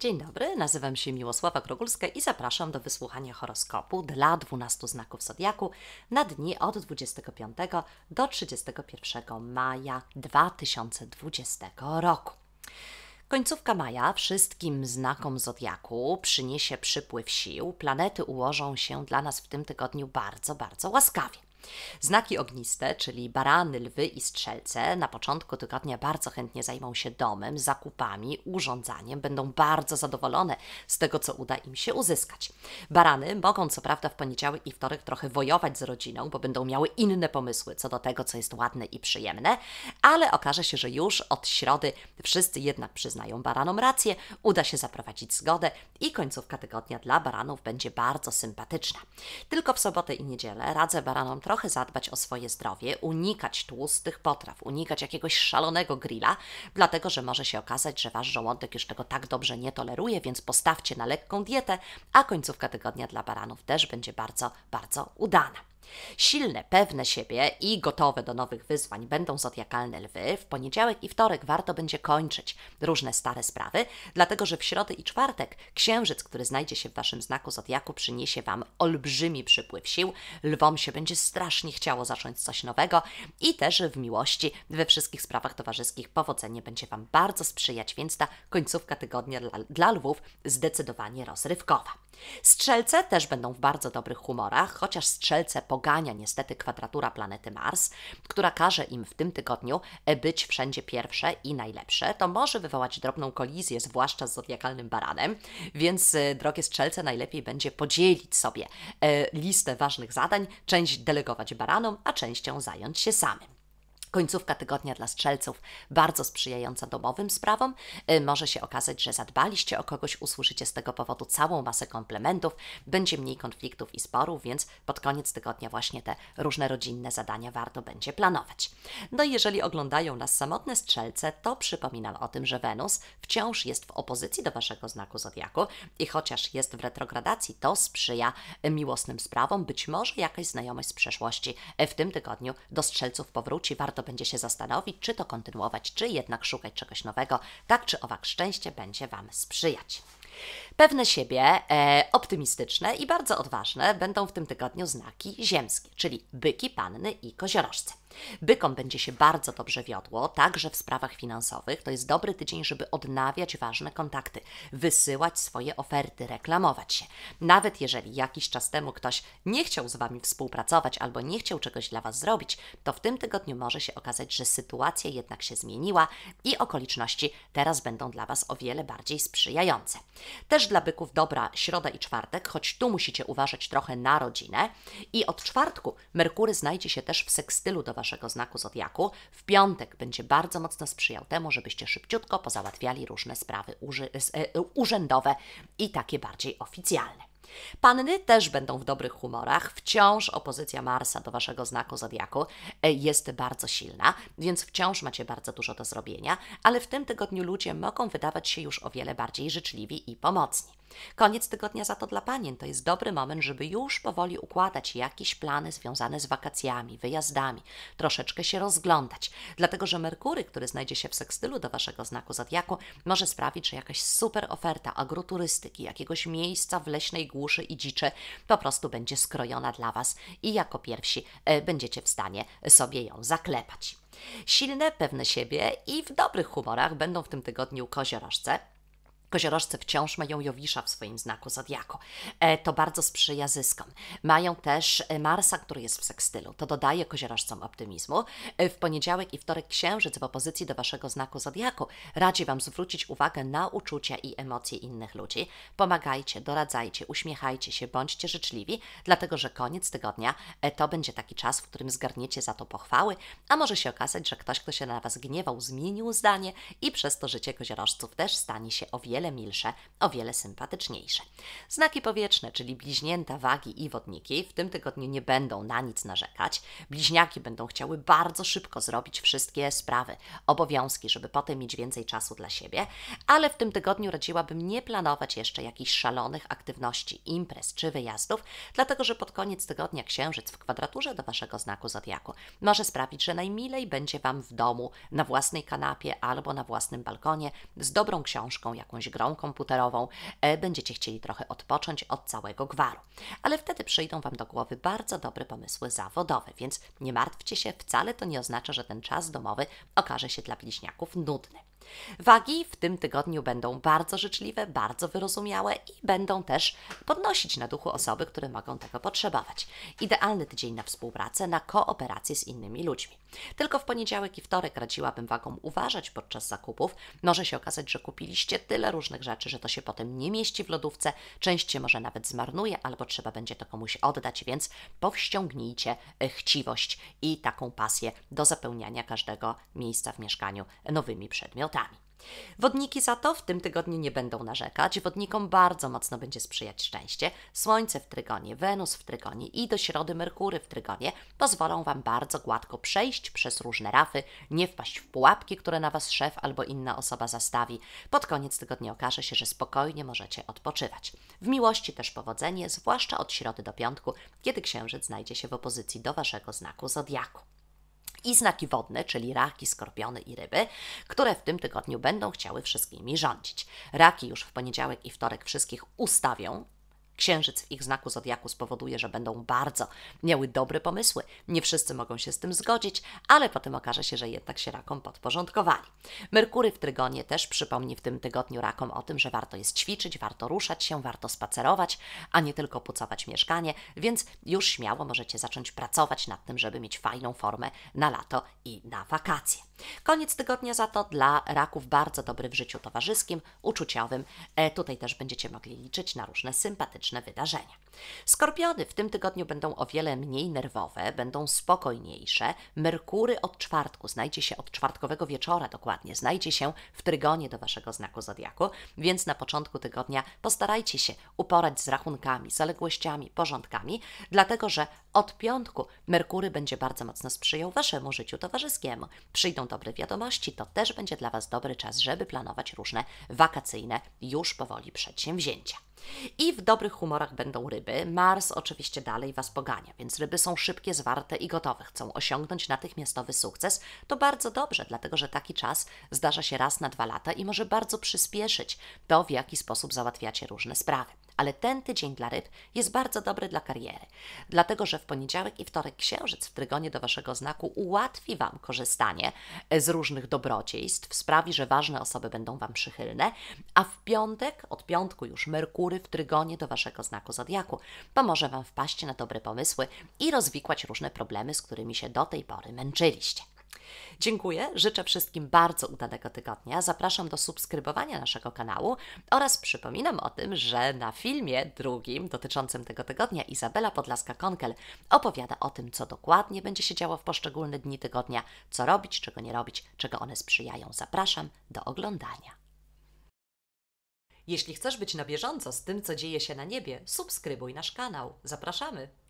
Dzień dobry, nazywam się Miłosława Krogulska i zapraszam do wysłuchania horoskopu dla 12 znaków Zodiaku na dni od 25 do 31 maja 2020 roku. Końcówka maja wszystkim znakom zodiaku przyniesie przypływ sił. Planety ułożą się dla nas w tym tygodniu bardzo, bardzo łaskawie. Znaki ogniste, czyli barany, lwy i strzelce, na początku tygodnia bardzo chętnie zajmą się domem, zakupami, urządzaniem, będą bardzo zadowolone z tego, co uda im się uzyskać. Barany mogą co prawda w poniedziałek i wtorek trochę wojować z rodziną, bo będą miały inne pomysły co do tego, co jest ładne i przyjemne, ale okaże się, że już od środy wszyscy jednak przyznają baranom rację, uda się zaprowadzić zgodę i końcówka tygodnia dla baranów będzie bardzo sympatyczna. Tylko w sobotę i niedzielę radzę baranom trochę zadbać o swoje zdrowie, unikać tłustych potraw, unikać jakiegoś szalonego grilla, dlatego że może się okazać, że wasz żołądek już tego tak dobrze nie toleruje, więc postawcie na lekką dietę, a końcówka tygodnia dla baranów też będzie bardzo, bardzo udana. Silne, pewne siebie i gotowe do nowych wyzwań będą zodiakalne lwy. W poniedziałek i wtorek warto będzie kończyć różne stare sprawy, dlatego że w środę i czwartek księżyc, który znajdzie się w waszym znaku zodiaku, przyniesie wam olbrzymi przypływ sił. Lwom się będzie strasznie chciało zacząć coś nowego i też w miłości, we wszystkich sprawach towarzyskich powodzenie będzie wam bardzo sprzyjać, więc ta końcówka tygodnia dla, dla lwów zdecydowanie rozrywkowa. Strzelce też będą w bardzo dobrych humorach, chociaż strzelce po pogania niestety kwadratura planety Mars, która każe im w tym tygodniu e, być wszędzie pierwsze i najlepsze, to może wywołać drobną kolizję, zwłaszcza z zodiakalnym baranem, więc e, drogie strzelce najlepiej będzie podzielić sobie e, listę ważnych zadań, część delegować baranom, a częścią zająć się samym. Końcówka tygodnia dla strzelców bardzo sprzyjająca domowym sprawom. Y, może się okazać, że zadbaliście o kogoś, usłyszycie z tego powodu całą masę komplementów, będzie mniej konfliktów i sporów, więc pod koniec tygodnia właśnie te różne rodzinne zadania warto będzie planować. No i jeżeli oglądają nas samotne strzelce, to przypominam o tym, że Wenus wciąż jest w opozycji do waszego znaku zodiaku i chociaż jest w retrogradacji, to sprzyja miłosnym sprawom. Być może jakaś znajomość z przeszłości y, w tym tygodniu do strzelców powróci. Warto warto będzie się zastanowić, czy to kontynuować, czy jednak szukać czegoś nowego. Tak czy owak szczęście będzie Wam sprzyjać. Pewne siebie, e, optymistyczne i bardzo odważne będą w tym tygodniu znaki ziemskie, czyli byki, panny i koziorożce. Bykom będzie się bardzo dobrze wiodło, także w sprawach finansowych. To jest dobry tydzień, żeby odnawiać ważne kontakty, wysyłać swoje oferty, reklamować się. Nawet jeżeli jakiś czas temu ktoś nie chciał z Wami współpracować albo nie chciał czegoś dla Was zrobić, to w tym tygodniu może się okazać, że sytuacja jednak się zmieniła i okoliczności teraz będą dla Was o wiele bardziej sprzyjające. Też dla byków dobra środa i czwartek, choć tu musicie uważać trochę na rodzinę. I od czwartku Merkury znajdzie się też w sekstylu do waszego znaku zodiaku. W piątek będzie bardzo mocno sprzyjał temu, żebyście szybciutko pozałatwiali różne sprawy e, urzędowe i takie bardziej oficjalne. Panny też będą w dobrych humorach, wciąż opozycja Marsa do waszego znaku zodiaku e, jest bardzo silna, więc wciąż macie bardzo dużo do zrobienia, ale w tym tygodniu ludzie mogą wydawać się już o wiele bardziej życzliwi i pomocni. Koniec tygodnia za to dla panien to jest dobry moment, żeby już powoli układać jakieś plany związane z wakacjami, wyjazdami, troszeczkę się rozglądać, dlatego że Merkury, który znajdzie się w sekstylu do waszego znaku zodiaku, może sprawić, że jakaś super oferta agroturystyki, jakiegoś miejsca w leśnej głuszy i dziczy po prostu będzie skrojona dla was i jako pierwsi e, będziecie w stanie sobie ją zaklepać. Silne, pewne siebie i w dobrych humorach będą w tym tygodniu koziorożce, Koziorożce wciąż mają Jowisza w swoim znaku Zodiaku. E, to bardzo sprzyja zyskom. Mają też e, Marsa, który jest w sekstylu. To dodaje koziorożcom optymizmu. E, w poniedziałek i wtorek księżyc w opozycji do waszego znaku Zodiaku radzi wam zwrócić uwagę na uczucia i emocje innych ludzi. Pomagajcie, doradzajcie, uśmiechajcie się, bądźcie życzliwi, dlatego że koniec tygodnia to będzie taki czas, w którym zgarniecie za to pochwały, a może się okazać, że ktoś, kto się na was gniewał, zmienił zdanie i przez to życie koziorożców też stanie się o wiele wiele milsze, o wiele sympatyczniejsze. Znaki powietrzne, czyli bliźnięta, wagi i wodniki, w tym tygodniu nie będą na nic narzekać. Bliźniaki będą chciały bardzo szybko zrobić wszystkie sprawy, obowiązki, żeby potem mieć więcej czasu dla siebie, ale w tym tygodniu radziłabym nie planować jeszcze jakichś szalonych aktywności, imprez czy wyjazdów, dlatego że pod koniec tygodnia księżyc w kwadraturze do waszego znaku zodiaku może sprawić, że najmilej będzie wam w domu, na własnej kanapie albo na własnym balkonie z dobrą książką, jakąś grą komputerową, e, będziecie chcieli trochę odpocząć od całego gwaru. Ale wtedy przyjdą Wam do głowy bardzo dobre pomysły zawodowe, więc nie martwcie się, wcale to nie oznacza, że ten czas domowy okaże się dla bliźniaków nudny. Wagi w tym tygodniu będą bardzo życzliwe, bardzo wyrozumiałe i będą też podnosić na duchu osoby, które mogą tego potrzebować. Idealny tydzień na współpracę, na kooperację z innymi ludźmi. Tylko w poniedziałek i wtorek radziłabym wagom uważać podczas zakupów. Może się okazać, że kupiliście tyle różnych rzeczy, że to się potem nie mieści w lodówce, część się może nawet zmarnuje, albo trzeba będzie to komuś oddać, więc powściągnijcie chciwość i taką pasję do zapełniania każdego miejsca w mieszkaniu nowymi przedmiotami. Wodniki za to w tym tygodniu nie będą narzekać. Wodnikom bardzo mocno będzie sprzyjać szczęście. Słońce w Trygonie, Wenus w Trygonie i do środy Merkury w Trygonie pozwolą Wam bardzo gładko przejść przez różne rafy, nie wpaść w pułapki, które na Was szef albo inna osoba zastawi. Pod koniec tygodnia okaże się, że spokojnie możecie odpoczywać. W miłości też powodzenie, zwłaszcza od środy do piątku, kiedy księżyc znajdzie się w opozycji do Waszego znaku zodiaku i znaki wodne, czyli raki, skorpiony i ryby, które w tym tygodniu będą chciały wszystkimi rządzić. Raki już w poniedziałek i wtorek wszystkich ustawią, Księżyc w ich znaku zodiaku spowoduje, że będą bardzo miały dobre pomysły. Nie wszyscy mogą się z tym zgodzić, ale potem okaże się, że jednak się rakom podporządkowali. Merkury w Trygonie też przypomni w tym tygodniu rakom o tym, że warto jest ćwiczyć, warto ruszać się, warto spacerować, a nie tylko pucować mieszkanie, więc już śmiało możecie zacząć pracować nad tym, żeby mieć fajną formę na lato i na wakacje. Koniec tygodnia za to dla raków bardzo dobry w życiu towarzyskim, uczuciowym. E, tutaj też będziecie mogli liczyć na różne sympatyczne wydarzenia. Skorpiony w tym tygodniu będą o wiele mniej nerwowe, będą spokojniejsze. Merkury od czwartku znajdzie się od czwartkowego wieczora dokładnie, znajdzie się w trygonie do waszego znaku zodiaku, więc na początku tygodnia postarajcie się uporać z rachunkami, zaległościami, porządkami, dlatego że od piątku Merkury będzie bardzo mocno sprzyjał waszemu życiu towarzyskiemu. Przyjdą dobre wiadomości, to też będzie dla was dobry czas, żeby planować różne wakacyjne już powoli przedsięwzięcia. I w dobrych humorach będą ryby. Mars oczywiście dalej Was pogania, więc ryby są szybkie, zwarte i gotowe. Chcą osiągnąć natychmiastowy sukces. To bardzo dobrze, dlatego że taki czas zdarza się raz na dwa lata i może bardzo przyspieszyć to, w jaki sposób załatwiacie różne sprawy ale ten tydzień dla ryb jest bardzo dobry dla kariery, dlatego że w poniedziałek i wtorek księżyc w trygonie do waszego znaku ułatwi wam korzystanie e, z różnych dobrodziejstw, sprawi, że ważne osoby będą wam przychylne, a w piątek, od piątku już Merkury w trygonie do waszego znaku zodiaku pomoże wam wpaść na dobre pomysły i rozwikłać różne problemy, z którymi się do tej pory męczyliście. Dziękuję, życzę wszystkim bardzo udanego tygodnia. Zapraszam do subskrybowania naszego kanału oraz przypominam o tym, że na filmie drugim dotyczącym tego tygodnia Izabela Podlaska-Konkel opowiada o tym, co dokładnie będzie się działo w poszczególne dni tygodnia, co robić, czego nie robić, czego one sprzyjają. Zapraszam do oglądania. Jeśli chcesz być na bieżąco z tym, co dzieje się na niebie, subskrybuj nasz kanał. Zapraszamy!